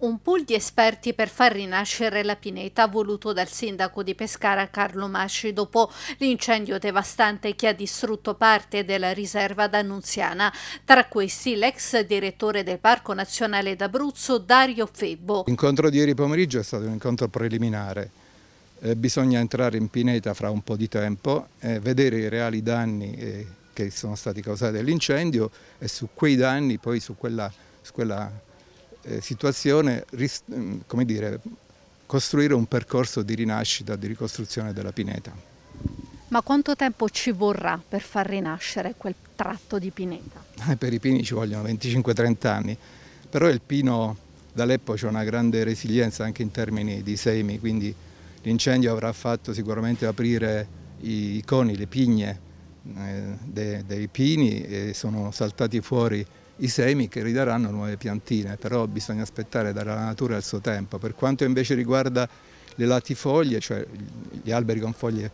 Un pool di esperti per far rinascere la pineta voluto dal sindaco di Pescara Carlo Masci dopo l'incendio devastante che ha distrutto parte della riserva d'Annunziana. Tra questi l'ex direttore del Parco Nazionale d'Abruzzo Dario Febbo. L'incontro di ieri pomeriggio è stato un incontro preliminare. Eh, bisogna entrare in pineta fra un po' di tempo, eh, vedere i reali danni eh, che sono stati causati dall'incendio e su quei danni, poi su quella, su quella eh, situazione mm, come dire, costruire un percorso di rinascita, di ricostruzione della pineta. Ma quanto tempo ci vorrà per far rinascere quel tratto di pineta? Eh, per i pini ci vogliono 25-30 anni, però il pino d'Aleppo c'è una grande resilienza anche in termini di semi, quindi l'incendio avrà fatto sicuramente aprire i coni, le pigne eh, dei pini e sono saltati fuori i semi che ridaranno nuove piantine, però bisogna aspettare dalla natura il suo tempo. Per quanto invece riguarda le latifoglie, cioè gli alberi con foglie,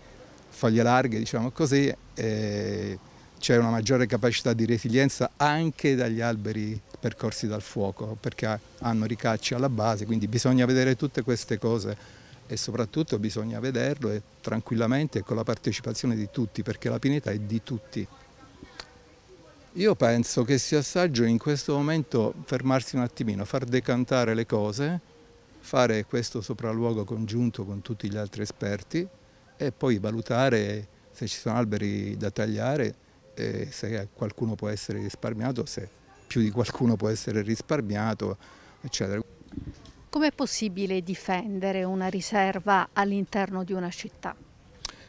foglie larghe, diciamo così, eh, c'è una maggiore capacità di resilienza anche dagli alberi percorsi dal fuoco, perché hanno ricacci alla base, quindi bisogna vedere tutte queste cose e soprattutto bisogna vederlo e tranquillamente con la partecipazione di tutti, perché la pineta è di tutti. Io penso che sia saggio in questo momento fermarsi un attimino, far decantare le cose, fare questo sopralluogo congiunto con tutti gli altri esperti e poi valutare se ci sono alberi da tagliare e se qualcuno può essere risparmiato, se più di qualcuno può essere risparmiato, eccetera. Com'è possibile difendere una riserva all'interno di una città?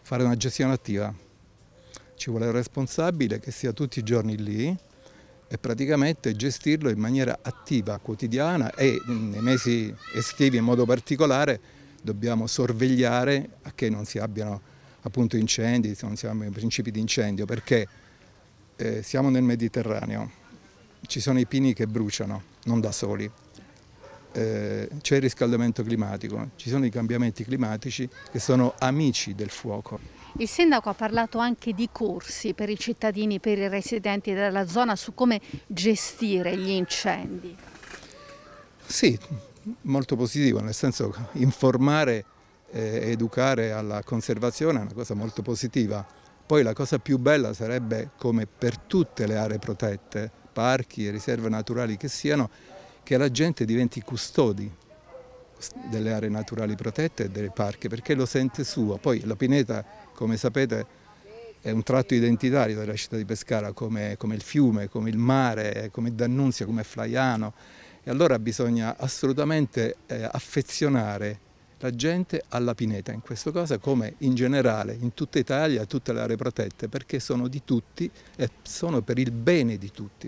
Fare una gestione attiva, ci vuole un responsabile che sia tutti i giorni lì e praticamente gestirlo in maniera attiva, quotidiana e nei mesi estivi in modo particolare dobbiamo sorvegliare a che non si abbiano appunto incendi, non siamo in principi di incendio perché eh, siamo nel Mediterraneo, ci sono i pini che bruciano, non da soli, eh, c'è il riscaldamento climatico, ci sono i cambiamenti climatici che sono amici del fuoco. Il sindaco ha parlato anche di corsi per i cittadini, per i residenti della zona su come gestire gli incendi. Sì, molto positivo, nel senso che informare e eh, educare alla conservazione è una cosa molto positiva. Poi la cosa più bella sarebbe, come per tutte le aree protette, parchi e riserve naturali che siano, che la gente diventi custodi delle aree naturali protette e dei parchi perché lo sente suo. Poi la pineta, come sapete, è un tratto identitario della città di Pescara come, come il fiume, come il mare, come D'Annunzio, come Flaiano e allora bisogna assolutamente eh, affezionare la gente alla pineta, in questo caso come in generale in tutta Italia, tutte le aree protette, perché sono di tutti e sono per il bene di tutti.